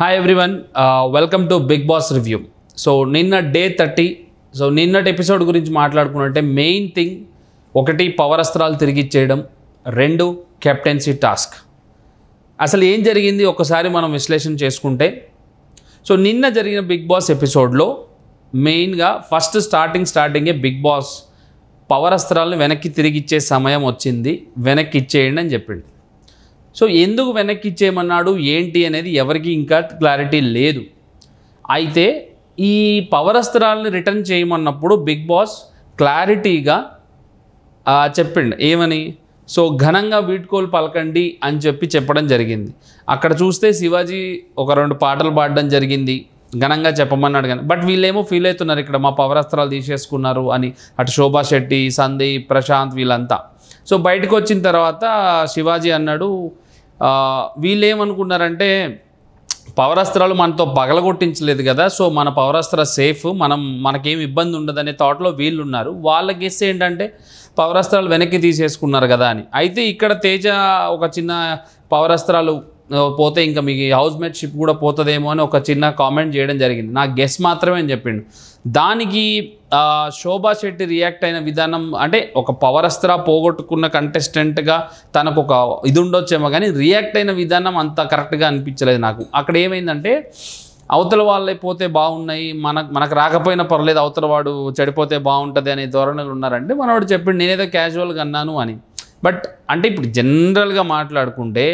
hi everyone welcome to Bigg Boss review so నిన్న day thirty so నిన్నటి episode గురించి మాట్లాడుకున్నట్టే మెయిన్ థింగ్ ఒకటి పవర్ అస్త్రాలు తిరిగి ఇచ్చేయడం రెండు కెప్టెన్సీ టాస్క్ అసలు ఏం జరిగింది ఒకసారి మనం విశ్లేషణ చేసుకుంటే సో నిన్న జరిగిన బిగ్ బాస్ ఎపిసోడ్లో మెయిన్గా ఫస్ట్ స్టార్టింగ్ స్టార్టింగే బిగ్ బాస్ పవర్ అస్త్రాలను వెనక్కి తిరిగి ఇచ్చే సమయం వచ్చింది వెనక్కి ఇచ్చేయండి అని చెప్పింది సో ఎందుకు వెనక్కి ఇచ్చేయమన్నాడు ఏంటి అనేది ఎవరికి ఇంకా క్లారిటీ లేదు అయితే ఈ పవరస్త్రాలను రిటర్న్ చేయమన్నప్పుడు బిగ్ బాస్ క్లారిటీగా చెప్పిండు ఏమని సో ఘనంగా వీడ్కోలు పలకండి అని చెప్పి చెప్పడం జరిగింది అక్కడ చూస్తే శివాజీ ఒక రెండు పాటలు పాడడం జరిగింది ఘనంగా చెప్పమన్నాడు కానీ బట్ వీళ్ళేమో ఫీల్ అవుతున్నారు ఇక్కడ మా పవరస్త్రాలు తీసేసుకున్నారు అని అటు శోభా శెట్టి సందీప్ ప్రశాంత్ వీళ్ళంతా సో బయటకు వచ్చిన తర్వాత శివాజీ అన్నాడు వీళ్ళు ఏమనుకున్నారంటే పవరాస్త్రాలు మనతో పగలగొట్టించలేదు కదా సో మన పవరాస్త్ర సేఫ్ మనం మనకేం ఇబ్బంది ఉండదనే థాట్లో వీళ్ళు ఉన్నారు వాళ్ళ గెస్ ఏంటంటే పవరాస్త్రాలు వెనక్కి తీసేసుకున్నారు కదా అని అయితే ఇక్కడ తేజ ఒక చిన్న పవరాస్త్రాలు పోతే ఇంకా మీకు హౌస్ మేట్షిప్ కూడా పోతుందేమో అని ఒక చిన్న కామెంట్ చేయడం జరిగింది నా గెస్ మాత్రమే అని చెప్పిండు దానికి శోభా శెట్టి రియాక్ట్ అయిన విధానం అంటే ఒక పవర్ అస్త్రా పోగొట్టుకున్న కంటెస్టెంట్గా తనకు ఒక ఇది ఉండొచ్చేమో కానీ రియాక్ట్ అయిన విధానం అంత కరెక్ట్గా అనిపించలేదు నాకు అక్కడ ఏమైందంటే అవతల వాళ్ళు పోతే బాగున్నాయి మనకు మనకు రాకపోయినా పర్లేదు అవతల వాడు చెడిపోతే బాగుంటుంది అనే ధోరణులు ఉన్నారంటే మనవాడు చెప్పిండు నేనేదో క్యాజువల్గా అన్నాను అని బట్ అంటే ఇప్పుడు జనరల్గా మాట్లాడుకుంటే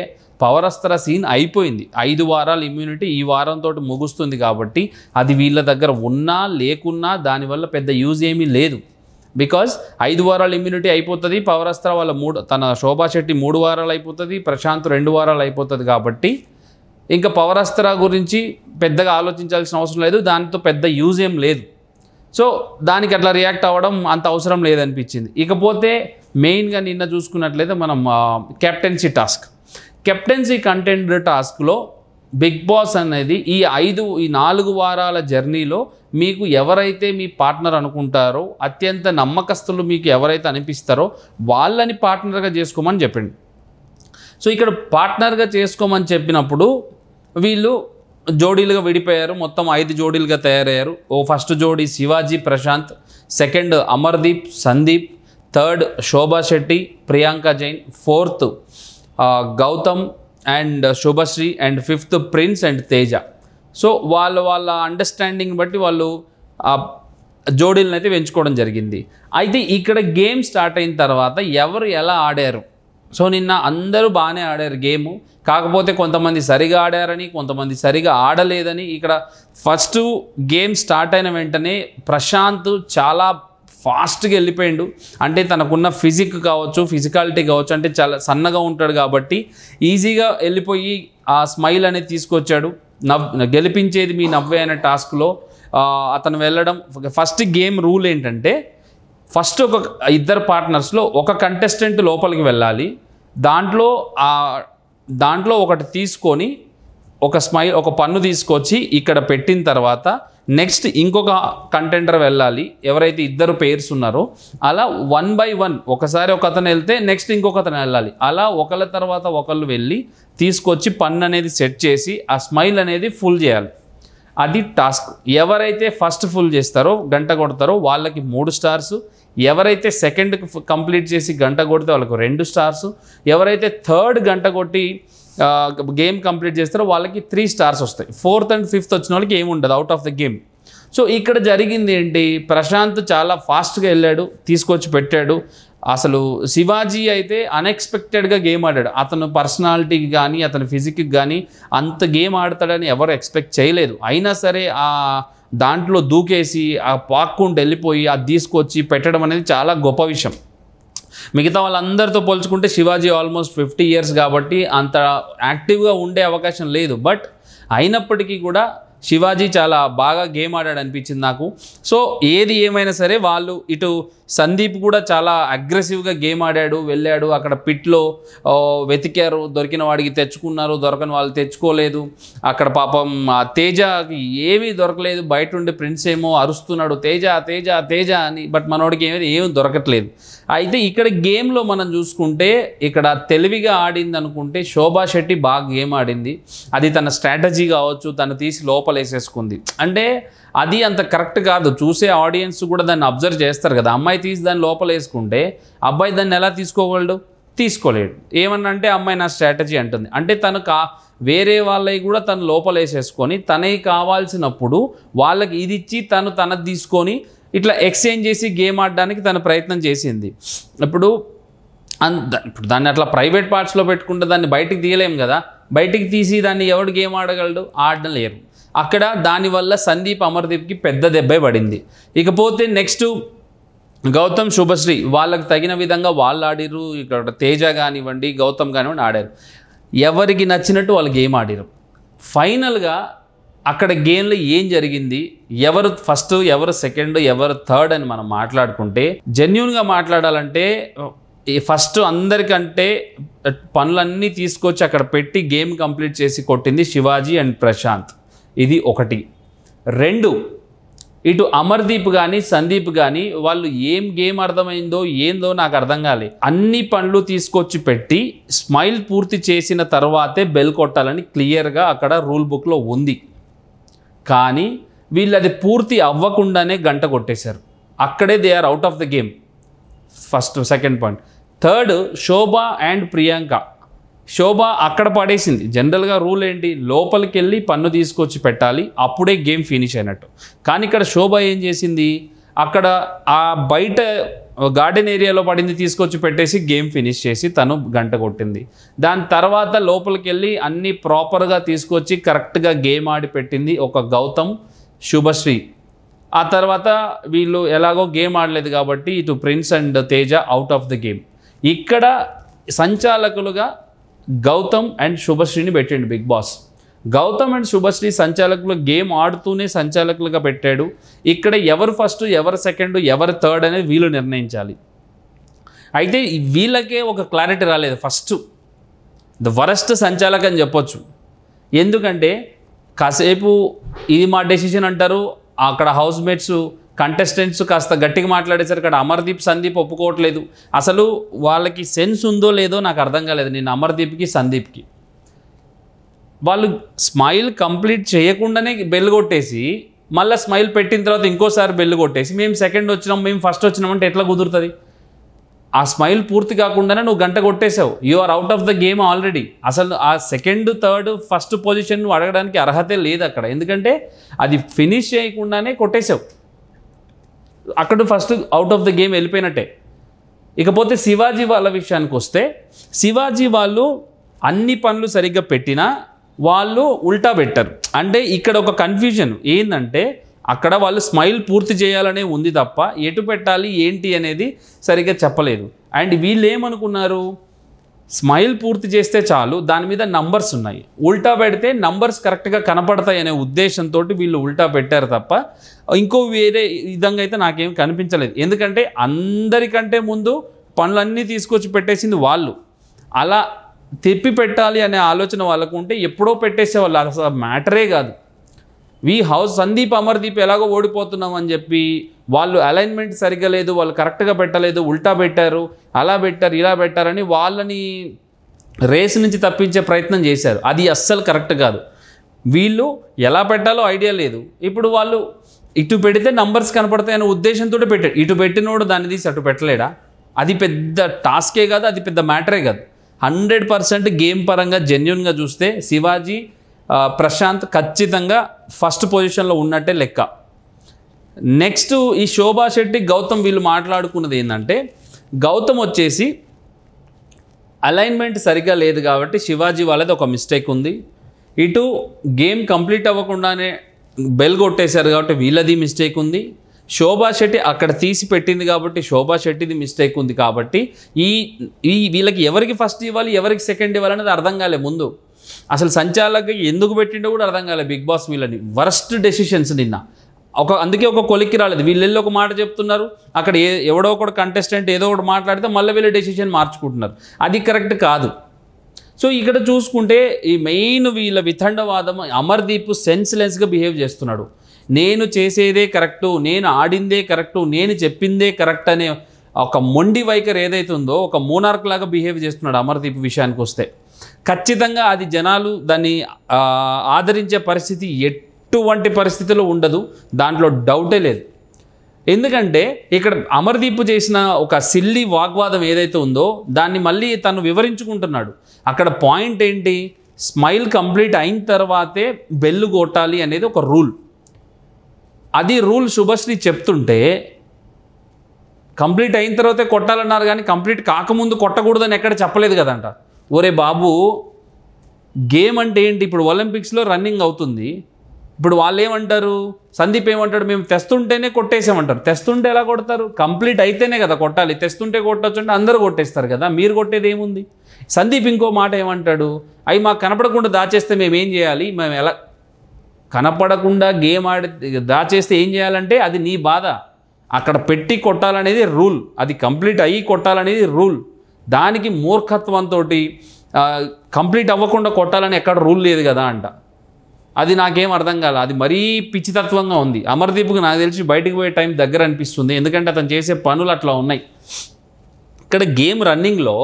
పవరస్త్ర సీన్ అయిపోయింది ఐదు వారాల ఇమ్యూనిటీ ఈ వారంతో ముగుస్తుంది కాబట్టి అది వీళ్ళ దగ్గర ఉన్నా లేకున్నా దానివల్ల పెద్ద యూజ్ ఏమీ లేదు బికాజ్ ఐదు వారాల ఇమ్యూనిటీ అయిపోతుంది పవరస్త్ర వాళ్ళ మూడు తన శోభా శెట్టి మూడు వారాలు అయిపోతుంది ప్రశాంత్ రెండు వారాలు అయిపోతుంది కాబట్టి ఇంకా పవరస్త్ర గురించి పెద్దగా ఆలోచించాల్సిన అవసరం లేదు దానితో పెద్ద యూజ్ ఏం లేదు సో దానికి అట్లా రియాక్ట్ అవ్వడం అంత అవసరం లేదనిపించింది ఇకపోతే మెయిన్గా నిన్న చూసుకున్నట్లయితే మనం కెప్టెన్సీ టాస్క్ కెప్టెన్సీ కంటెంట్ టాస్క్లో బిగ్ బాస్ అనేది ఈ ఐదు ఈ నాలుగు వారాల జర్నీలో మీకు ఎవరైతే మీ పార్ట్నర్ అనుకుంటారో అత్యంత నమ్మకస్తులు మీకు ఎవరైతే అనిపిస్తారో వాళ్ళని పార్ట్నర్గా చేసుకోమని చెప్పండి సో ఇక్కడ పార్ట్నర్గా చేసుకోమని చెప్పినప్పుడు వీళ్ళు జోడీలుగా విడిపోయారు మొత్తం ఐదు జోడీలుగా తయారయ్యారు ఓ ఫస్ట్ జోడీ Shivaji Prashanth second Amardeep Sandeep third Shobha Shetty Priyanka Jain fourth Gautham and Shubhashree and fifth Prince and Teja so వాళ్ళ వాళ్ళ అండర్స్టాండింగ్ బట్టి వాళ్ళు జోడీలను అయితే పెంచుకోవడం జరిగింది అయితే ఇక్కడ గేమ్ స్టార్ట్ అయిన తర్వాత ఎవరు ఎలా ఆడారు సో నిన్న అందరూ బాగానే ఆడారు గేము కాకపోతే కొంతమంది సరిగా ఆడారని కొంతమంది సరిగా ఆడలేదని ఇక్కడ ఫస్ట్ గేమ్ స్టార్ట్ అయిన వెంటనే ప్రశాంత్ చాలా ఫాస్ట్గా వెళ్ళిపోయిండు అంటే తనకున్న ఫిజిక్ కావచ్చు ఫిజికాలిటీ కావచ్చు అంటే చాలా సన్నగా ఉంటాడు కాబట్టి ఈజీగా వెళ్ళిపోయి ఆ స్మైల్ అనేది తీసుకొచ్చాడు నవ్ గెలిపించేది మీ నవ్వే అనే టాస్క్లో అతను వెళ్ళడం ఫస్ట్ గేమ్ రూల్ ఏంటంటే ఫస్ట్ ఒక ఇద్దరు పార్ట్నర్స్లో ఒక కంటెస్టెంట్ లోపలికి వెళ్ళాలి దాంట్లో దాంట్లో ఒకటి తీసుకొని ఒక స్మైల్ ఒక పన్ను తీసుకొచ్చి ఇక్కడ పెట్టిన తర్వాత నెక్స్ట్ ఇంకొక కంటెండర్ వెళ్ళాలి ఎవరైతే ఇద్దరు పేర్స్ ఉన్నారో అలా వన్ బై వన్ ఒకసారి ఒక అతను వెళ్తే నెక్స్ట్ ఇంకొక అతను వెళ్ళాలి అలా ఒకళ్ళ తర్వాత ఒకళ్ళు వెళ్ళి తీసుకొచ్చి పన్ను అనేది సెట్ చేసి ఆ స్మైల్ అనేది ఫుల్ చేయాలి అది టాస్క్ ఎవరైతే ఫస్ట్ ఫుల్ చేస్తారో గంట కొడతారో వాళ్ళకి మూడు స్టార్స్ ఎవరైతే సెకండ్ కంప్లీట్ చేసి గంట కొడితే వాళ్ళకు రెండు స్టార్స్ ఎవరైతే థర్డ్ గంట కొట్టి గేమ్ కంప్లీట్ చేస్తారో వాళ్ళకి త్రీ స్టార్స్ వస్తాయి ఫోర్త్ అండ్ ఫిఫ్త్ వచ్చిన వాళ్ళకి ఏమి ఉండదు out of the game so ఇక్కడ జరిగింది ఏంటి ప్రశాంత్ చాలా ఫాస్ట్గా వెళ్ళాడు తీసుకొచ్చి పెట్టాడు అసలు శివాజీ అయితే అన్ఎక్స్పెక్టెడ్గా గేమ్ ఆడాడు అతను పర్సనాలిటీకి కానీ అతని ఫిజిక్కి కానీ అంత గేమ్ ఆడతాడని ఎవరు ఎక్స్పెక్ట్ చేయలేదు అయినా సరే ఆ దాంట్లో దూకేసి ఆ పాక్కుండా వెళ్ళిపోయి అది తీసుకొచ్చి పెట్టడం అనేది చాలా గొప్ప విషయం మిగతా వాళ్ళందరితో పోల్చుకుంటే శివాజీ ఆల్మోస్ట్ ఫిఫ్టీ ఇయర్స్ కాబట్టి అంత యాక్టివ్గా ఉండే అవకాశం లేదు బట్ అయినప్పటికీ కూడా శివాజీ చాలా బాగా గేమ్ ఆడాడు అనిపించింది నాకు సో ఏది ఏమైనా సరే వాళ్ళు ఇటు సందీప్ కూడా చాలా అగ్రెసివ్గా గేమ్ ఆడాడు వెళ్ళాడు అక్కడ పిట్లో వెతికారు దొరికిన వాడికి తెచ్చుకున్నారు దొరకని వాళ్ళు తెచ్చుకోలేదు అక్కడ పాపం తేజ ఏమీ దొరకలేదు బయట ఉండే ఫ్రెండ్స్ ఏమో అరుస్తున్నాడు తేజ తేజ తేజ అని బట్ మనోడికి ఏమైతే ఏమీ దొరకట్లేదు అయితే ఇక్కడ గేమ్లో మనం చూసుకుంటే ఇక్కడ తెలివిగా ఆడింది అనుకుంటే శోభా శెట్టి బాగా గేమ్ ఆడింది అది తన స్ట్రాటజీ కావచ్చు తను తీసి లోపలేసేసుకుంది అంటే అది అంత కరెక్ట్ కాదు చూసే ఆడియన్స్ కూడా దాన్ని అబ్జర్వ్ చేస్తారు కదా అమ్మాయి తీసి దాన్ని లోపల వేసుకుంటే అబ్బాయి దాన్ని ఎలా తీసుకోగలడు తీసుకోలేడు అంటే అమ్మాయి నా స్ట్రాటజీ అంటుంది అంటే తను కా వేరే వాళ్ళవి కూడా తను లోపలేసేసుకొని తనవి కావాల్సినప్పుడు వాళ్ళకి ఇది ఇచ్చి తను తనది తీసుకొని ఇట్లా ఎక్స్చేంజ్ చేసి గేమ్ ఆడడానికి తను ప్రయత్నం చేసింది ఇప్పుడు ఇప్పుడు దాన్ని అట్లా ప్రైవేట్ పార్ట్స్లో పెట్టుకుంటే దాన్ని బయటికి తీయలేము కదా బయటికి తీసి దాన్ని ఎవడు గేమ్ ఆడగలడు ఆడడం లేరు అక్కడ దానివల్ల సందీప్ అమర్దీప్కి పెద్ద దెబ్బే పడింది ఇకపోతే నెక్స్ట్ గౌతమ్ శుభశ్రీ వాళ్ళకు తగిన విధంగా వాళ్ళు ఆడిరు ఇక్కడ తేజ కానివ్వండి గౌతమ్ కానివ్వండి ఆడారు ఎవరికి నచ్చినట్టు వాళ్ళు గేమ్ ఆడిరు ఫైనల్గా అక్కడ గేమ్లో ఏం జరిగింది ఎవరు ఫస్ట్ ఎవరు సెకండ్ ఎవరు థర్డ్ అని మనం మాట్లాడుకుంటే జెన్యున్గా మాట్లాడాలంటే ఫస్ట్ అందరికంటే పనులన్నీ తీసుకొచ్చి అక్కడ పెట్టి గేమ్ కంప్లీట్ చేసి కొట్టింది శివాజీ అండ్ ప్రశాంత్ ఇది ఒకటి రెండు ఇటు అమర్దీప్ కానీ సందీప్ కానీ వాళ్ళు ఏం గేమ్ అర్థమైందో ఏందో నాకు అర్థం కాలే అన్ని పనులు తీసుకొచ్చి పెట్టి స్మైల్ పూర్తి చేసిన తర్వాతే బెల్ కొట్టాలని క్లియర్గా అక్కడ రూల్ బుక్లో ఉంది కానీ వీళ్ళు అది పూర్తి అవ్వకుండానే గంట కొట్టేశారు అక్కడే they are out of the game first second point third Shobha and Priyanka Shobha అక్కడ పడేసింది జనరల్గా రూల్ ఏంటి లోపలికి వెళ్ళి పన్ను తీసుకొచ్చి పెట్టాలి అప్పుడే గేమ్ ఫినిష్ అయినట్టు కానీ ఇక్కడ శోభ ఏం చేసింది అక్కడ ఆ బయట గార్డెన్ ఏరియాలో పడింది తీసుకొచ్చి పెట్టేసి గేమ్ ఫినిష్ చేసి తను గంట కొట్టింది దాని తర్వాత లోపలికి వెళ్ళి అన్నీ ప్రాపర్గా తీసుకొచ్చి కరెక్ట్గా గేమ్ ఆడి పెట్టింది ఒక గౌతమ్ శుభశ్రీ ఆ తర్వాత వీళ్ళు ఎలాగో గేమ్ ఆడలేదు కాబట్టి ఇటు Prince and Teja out of the game ఇక్కడ సంచాలకులుగా గౌతమ్ అండ్ శుభశ్రీని పెట్టాడు Bigg Boss Gautham and Shubhashree సంచాలకులు గేమ్ ఆడుతూనే సంచాలకులుగా పెట్టాడు ఇక్కడ ఎవరు ఫస్ట్ ఎవరు సెకండ్ ఎవరు థర్డ్ అనేది వీళ్ళు నిర్ణయించాలి అయితే వీళ్ళకే ఒక క్లారిటీ రాలేదు ఫస్ట్ ద వరస్ట్ సంచాలక అని చెప్పొచ్చు ఎందుకంటే కాసేపు ఇది మా డెసిషన్ అంటారు అక్కడ హౌస్ మేట్స్ కంటెస్టెంట్స్ కాస్త గట్టిగా మాట్లాడేసరికి అక్కడ అమర్దీప్ సందీప్ ఒప్పుకోవట్లేదు అసలు వాళ్ళకి సెన్స్ ఉందో లేదో నాకు అర్థం కాలేదు నేను అమర్దీప్కి సందీప్కి వాళ్ళు స్మైల్ కంప్లీట్ చేయకుండానే బెల్ కొట్టేసి మళ్ళీ స్మైల్ పెట్టిన తర్వాత ఇంకోసారి బెల్ కొట్టేసి మేము సెకండ్ వచ్చినాం మేము ఫస్ట్ వచ్చినాం అంటే ఎట్లా కుదురుతుంది ఆ స్మైల్ పూర్తి కాకుండానే నువ్వు గంట కొట్టేశావు you are out of the game already అసలు ఆ సెకండ్ థర్డ్ ఫస్ట్ పొజిషన్ నువ్వు అడగడానికి అర్హతే లేదు అక్కడ ఎందుకంటే అది ఫినిష్ చేయకుండానే కొట్టేశావు అక్కడ first out of the game వెళ్ళిపోయినట్టే ఇకపోతే శివాజీ వాళ్ళ విషయానికి వస్తే శివాజీ వాళ్ళు అన్ని పనులు సరిగ్గా పెట్టినా వాళ్ళు ఉల్టా పెట్టరు అంటే ఇక్కడ ఒక కన్ఫ్యూజన్ ఏంటంటే అక్కడ వాళ్ళు స్మైల్ పూర్తి చేయాలనే ఉంది తప్ప ఎటు పెట్టాలి ఏంటి అనేది సరిగ్గా చెప్పలేదు అండ్ వీళ్ళు ఏమనుకున్నారు స్మైల్ పూర్తి చేస్తే చాలు దాని మీద నంబర్స్ ఉన్నాయి ఉల్టా పెడితే నంబర్స్ కరెక్ట్గా కనపడతాయి అనే ఉద్దేశంతో వీళ్ళు ఉల్టా పెట్టారు తప్ప ఇంకో వేరే విధంగా అయితే నాకేం కనిపించలేదు ఎందుకంటే అందరికంటే ముందు పనులన్నీ తీసుకొచ్చి పెట్టేసింది వాళ్ళు అలా తెప్పి పెట్టాలి అనే ఆలోచన వాళ్ళకు ఉంటే ఎప్పుడో పెట్టేసే వాళ్ళు అసలు మ్యాటరే కాదు వీ హౌస్ సందీప్ అమర్దీప్ ఎలాగో ఓడిపోతున్నాం అని చెప్పి వాళ్ళు అలైన్మెంట్ సరిగ్గా లేదు వాళ్ళు కరెక్ట్గా పెట్టలేదు ఉల్టా పెట్టారు అలా పెట్టారు ఇలా పెట్టారని వాళ్ళని రేస్ నుంచి తప్పించే ప్రయత్నం చేశారు అది అస్సలు కరెక్ట్ కాదు వీళ్ళు ఎలా పెట్టాలో ఐడియా లేదు ఇప్పుడు వాళ్ళు ఇటు పెడితే నంబర్స్ అనే ఉద్దేశంతో పెట్టాడు ఇటు పెట్టినోడు దాన్ని తీసి అటు పెట్టలేడా అది పెద్ద టాస్కే కాదు అది పెద్ద మ్యాటరే కాదు హండ్రెడ్ పర్సెంట్ గేమ్ పరంగా జెన్యున్గా చూస్తే శివాజీ ప్రశాంత్ ఖచ్చితంగా ఫస్ట్ పొజిషన్లో ఉన్నట్టే లెక్క నెక్స్ట్ ఈ శోభా శెట్టి గౌతమ్ వీళ్ళు మాట్లాడుకున్నది ఏంటంటే గౌతమ్ వచ్చేసి అలైన్మెంట్ సరిగ్గా లేదు కాబట్టి శివాజీ వాళ్ళది ఒక మిస్టేక్ ఉంది ఇటు గేమ్ కంప్లీట్ అవ్వకుండానే బెల్ కొట్టేశారు కాబట్టి వీళ్ళది మిస్టేక్ ఉంది శోభా శెట్టి అక్కడ తీసి పెట్టింది కాబట్టి శోభా శెట్టిది మిస్టేక్ ఉంది కాబట్టి ఈ ఈ వీళ్ళకి ఎవరికి ఫస్ట్ ఇవ్వాలి ఎవరికి సెకండ్ ఇవ్వాలనేది అర్థం కాలే ముందు అసలు సంచాలక ఎందుకు పెట్టిండో కూడా అర్థం కాలేదు బిగ్ బాస్ వీళ్ళని వరస్ట్ డెసిషన్స్ నిన్న ఒక అందుకే ఒక కొలిక్కి రాలేదు వీళ్ళెళ్ళి ఒక మాట చెప్తున్నారు అక్కడ ఏ ఎవడో ఒకడు కంటెస్టెంట్ ఏదో ఒకటి మాట్లాడితే మళ్ళీ వీళ్ళు డెసిషన్ మార్చుకుంటున్నారు అది కరెక్ట్ కాదు సో ఇక్కడ చూసుకుంటే ఈ మెయిన్ వీళ్ళ వితండవాదం అమర్దీప్ సెన్స్లెస్గా బిహేవ్ చేస్తున్నాడు నేను చేసేదే కరెక్టు నేను ఆడిందే కరెక్టు నేను చెప్పిందే కరెక్ట్ అనే ఒక మొండి వైఖరి ఏదైతుందో ఒక మూనార్క్ లాగా బిహేవ్ చేస్తున్నాడు అమర్దీప్ విషయానికి వస్తే ఖచ్చితంగా అది జనాలు దాన్ని ఆదరించే పరిస్థితి ఎటువంటి పరిస్థితిలో ఉండదు దాంట్లో డౌటే లేదు ఎందుకంటే ఇక్కడ అమర్దీప్ చేసిన ఒక సిల్లి వాగ్వాదం ఏదైతే ఉందో దాన్ని మళ్ళీ తను వివరించుకుంటున్నాడు అక్కడ పాయింట్ ఏంటి స్మైల్ కంప్లీట్ అయిన తర్వాతే బెల్లు కొట్టాలి అనేది ఒక రూల్ అది రూల్ శుభశ్రీ చెప్తుంటే కంప్లీట్ అయిన తర్వాతే కొట్టాలన్నారు కానీ కంప్లీట్ కాకముందు కొట్టకూడదని ఎక్కడ చెప్పలేదు కదంట ఒరే బాబు గేమ్ అంటే ఏంటి ఇప్పుడు ఒలింపిక్స్లో రన్నింగ్ అవుతుంది ఇప్పుడు వాళ్ళు ఏమంటారు సందీప్ ఏమంటాడు మేము తెస్తుంటేనే కొట్టేసామంటారు తెస్తుంటే ఎలా కొడతారు కంప్లీట్ అయితేనే కదా కొట్టాలి తెస్తుంటే కొట్టచ్చు అంటే అందరూ కొట్టేస్తారు కదా మీరు కొట్టేది ఏముంది సందీప్ ఇంకో మాట ఏమంటాడు అవి మాకు కనపడకుండా దాచేస్తే మేము ఏం చేయాలి మేము ఎలా కనపడకుండా గేమ్ ఆడి దాచేస్తే ఏం చేయాలంటే అది నీ బాధ అక్కడ పెట్టి కొట్టాలనేది రూల్ అది కంప్లీట్ అయ్యి కొట్టాలనేది రూల్ దానికి మూర్ఖత్వంతో కంప్లీట్ అవ్వకుండా కొట్టాలని ఎక్కడ రూల్ లేదు కదా అంట అది నాకేం అర్థం కాలే అది మరీ పిచ్చితత్వంగా ఉంది అమర్దీప్కి నాకు తెలిసి బయటకు పోయే టైం దగ్గర అనిపిస్తుంది ఎందుకంటే అతను చేసే పనులు అట్లా ఉన్నాయి ఇక్కడ గేమ్ రన్నింగ్లో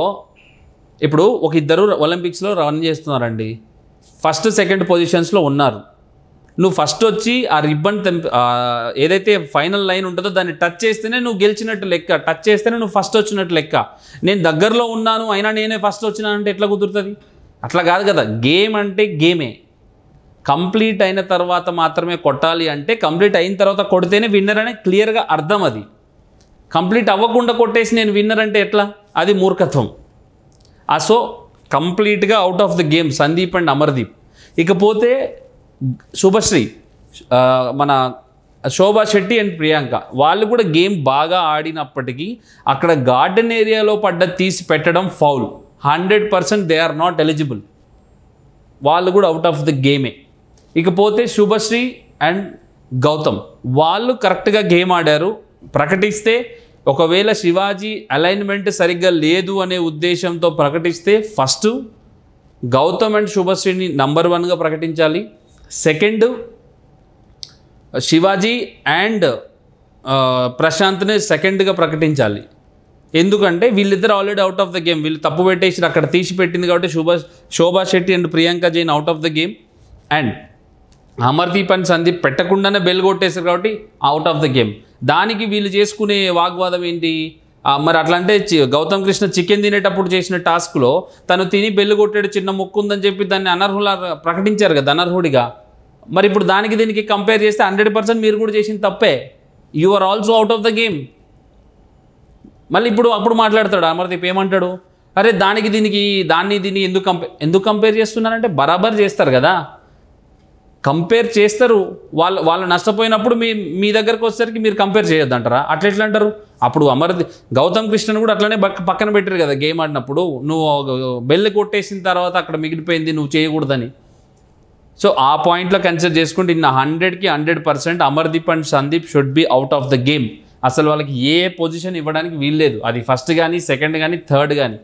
ఇప్పుడు ఒక ఇద్దరు ఒలింపిక్స్లో రన్ చేస్తున్నారండి ఫస్ట్ సెకండ్ పొజిషన్స్లో ఉన్నారు నువ్వు ఫస్ట్ వచ్చి ఆ రిబ్బన్ ఏదైతే ఫైనల్ లైన్ ఉంటుందో దాన్ని టచ్ చేస్తేనే నువ్వు గెలిచినట్టు లెక్క టచ్ చేస్తేనే నువ్వు ఫస్ట్ వచ్చినట్టు లెక్క నేను దగ్గరలో ఉన్నాను అయినా నేనే ఫస్ట్ వచ్చినానంటే ఎట్లా కుదురుతుంది అట్లా కాదు కదా గేమ్ అంటే గేమే కంప్లీట్ అయిన తర్వాత మాత్రమే కొట్టాలి అంటే కంప్లీట్ అయిన తర్వాత కొడితేనే విన్నర్ అనే క్లియర్గా అర్థం అది కంప్లీట్ అవ్వకుండా కొట్టేసి నేను విన్నర్ అంటే ఎట్లా అది మూర్ఖత్వం అసో కంప్లీట్గా out of the game Sandeep and Amardeep ఇకపోతే శుభశ్రీ మన శోభా శెట్టి అండ్ ప్రియాంక వాళ్ళు కూడా గేమ్ బాగా ఆడినప్పటికీ అక్కడ గార్డెన్ ఏరియాలో పడ్డ తీసి పెట్టడం foul hundred percent they are not eligible వాళ్ళు కూడా అవుట్ ఆఫ్ ది గేమే ఇకపోతే శుభశ్రీ అండ్ గౌతమ్ వాళ్ళు కరెక్ట్గా గేమ్ ఆడారు ప్రకటిస్తే ఒకవేళ శివాజీ అలైన్మెంట్ సరిగ్గా లేదు అనే ఉద్దేశంతో ప్రకటిస్తే ఫస్ట్ గౌతమ్ అండ్ శుభశ్రీని నంబర్ వన్గా ప్రకటించాలి సెకండ్ శివాజీ అండ్ ప్రశాంత్ని సెకండ్గా ప్రకటించాలి ఎందుకంటే వీళ్ళిద్దరు already out of the game వీళ్ళు తప్పు పెట్టేసి అక్కడ తీసి పెట్టింది కాబట్టి Shubha Shobha Shetty and Priyanka Jain out of the game and Amardeep and Sandeep పెట్టకుండానే బెల్ కొట్టేశారు కాబట్టి అవుట్ ఆఫ్ ద గేమ్ దానికి వీళ్ళు చేసుకునే వాగ్వాదం ఏంటి మరి అట్లా అంటే గౌతమ్ కృష్ణ చికెన్ తినేటప్పుడు చేసిన టాస్క్లో తను తిని బెల్లు కొట్టాడు చిన్న ముక్కు ఉందని చెప్పి దాన్ని అనర్హుల ప్రకటించారు కదా అనర్హుడిగా మరి ఇప్పుడు దానికి దీనికి కంపేర్ చేస్తే హండ్రెడ్ పర్సెంట్ మీరు కూడా చేసిన తప్పే you are also out of the game మళ్ళీ ఇప్పుడు అప్పుడు మాట్లాడతాడు అమర్దీప్ ఏమంటాడు అరే దానికి దీనికి దాన్ని దీన్ని ఎందుకు కంపే ఎందుకు కంపేర్ చేస్తున్నారంటే బరాబర్ చేస్తారు కదా కంపేర్ చేస్తారు వాళ్ళు వాళ్ళు నష్టపోయినప్పుడు మీ మీ దగ్గరకు వచ్చేసరికి మీరు కంపేర్ అంటారా అట్లా ఎట్లా అంటారు అప్పుడు అమరది గౌతమ్ కృష్ణను కూడా అట్లనే పక్కన పెట్టారు కదా గేమ్ ఆడినప్పుడు నువ్వు బెల్ కొట్టేసిన తర్వాత అక్కడ మిగిలిపోయింది నువ్వు చేయకూడదని సో ఆ పాయింట్లో కన్సిడర్ చేసుకుంటే ఇన్న హండ్రెడ్కి hundred percent Amardeep and Sandeep should be out of the game అసలు వాళ్ళకి ఏ పొజిషన్ ఇవ్వడానికి వీల్లేదు అది ఫస్ట్ కానీ సెకండ్ కానీ థర్డ్ కానీ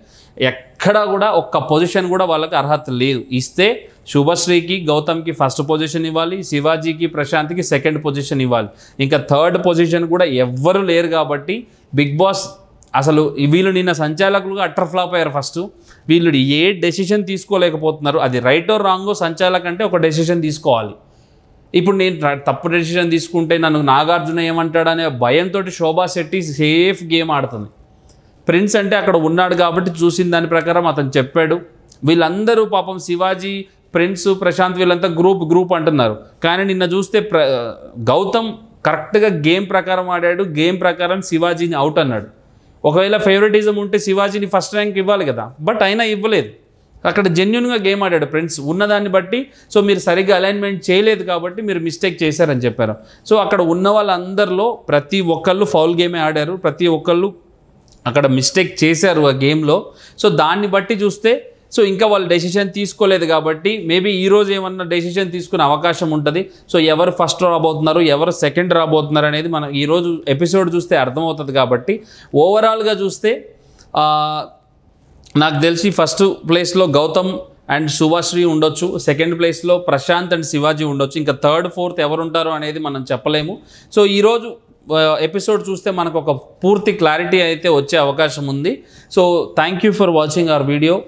ఎక్కడ కూడా ఒక్క పొజిషన్ కూడా వాళ్ళకి అర్హత లేదు ఇస్తే శుభశ్రీకి గౌతమ్కి ఫస్ట్ పొజిషన్ ఇవ్వాలి శివాజీకి ప్రశాంత్కి సెకండ్ పొజిషన్ ఇవ్వాలి ఇంకా థర్డ్ పొజిషన్ కూడా ఎవ్వరు లేరు కాబట్టి బిగ్ బాస్ అసలు వీళ్ళు నిన్న సంచాలకులుగా అట్టర్ ఫ్లాప్ అయ్యారు ఫస్ట్ వీళ్ళు ఏ డెసిషన్ తీసుకోలేకపోతున్నారు అది రైట్ రాంగో సంచాలక్ అంటే ఒక డెసిషన్ తీసుకోవాలి ఇప్పుడు నేను తప్పు డెసిషన్ తీసుకుంటే నన్ను నాగార్జున ఏమంటాడనే భయంతో శోభా శెట్టి సేఫ్ గేమ్ ఆడుతుంది ప్రిన్స్ అంటే అక్కడ ఉన్నాడు కాబట్టి చూసిన దాని ప్రకారం అతను చెప్పాడు వీళ్ళందరూ పాపం శివాజీ ఫ్రెండ్స్ ప్రశాంత్ వీళ్ళంతా గ్రూప్ గ్రూప్ అంటున్నారు కానీ నిన్న చూస్తే ప్ర గౌతమ్ కరెక్ట్గా గేమ్ ప్రకారం ఆడాడు గేమ్ ప్రకారం శివాజీని అవుట్ అన్నాడు ఒకవేళ ఫేవరెటిజం ఉంటే శివాజీని ఫస్ట్ ర్యాంక్ ఇవ్వాలి కదా బట్ అయినా ఇవ్వలేదు అక్కడ జెన్యున్గా గేమ్ ఆడాడు ఫ్రెండ్స్ ఉన్నదాన్ని బట్టి సో మీరు సరిగ్గా అలైన్మెంట్ చేయలేదు కాబట్టి మీరు మిస్టేక్ చేశారని చెప్పారు సో అక్కడ ఉన్న వాళ్ళందరిలో ప్రతి ఒక్కళ్ళు ఫౌల్ గేమే ఆడారు ప్రతి ఒక్కళ్ళు అక్కడ మిస్టేక్ చేశారు ఆ గేమ్లో సో దాన్ని బట్టి చూస్తే సో ఇంకా వాళ్ళు డెసిషన్ తీసుకోలేదు కాబట్టి మేబీ ఈరోజు ఏమన్నా డెసిషన్ తీసుకునే అవకాశం ఉంటుంది సో ఎవరు ఫస్ట్ రాబోతున్నారు ఎవరు సెకండ్ రాబోతున్నారు అనేది మనం ఈరోజు ఎపిసోడ్ చూస్తే అర్థమవుతుంది కాబట్టి ఓవరాల్గా చూస్తే నాకు తెలిసి ఫస్ట్ ప్లేస్లో గౌతమ్ అండ్ సుభాశ్రీ ఉండొచ్చు సెకండ్ ప్లేస్లో ప్రశాంత్ అండ్ శివాజీ ఉండొచ్చు ఇంకా థర్డ్ ఫోర్త్ ఎవరు ఉంటారు అనేది మనం చెప్పలేము సో ఈరోజు ఎపిసోడ్ చూస్తే మనకు ఒక పూర్తి క్లారిటీ అయితే వచ్చే అవకాశం ఉంది so thank you for watching our video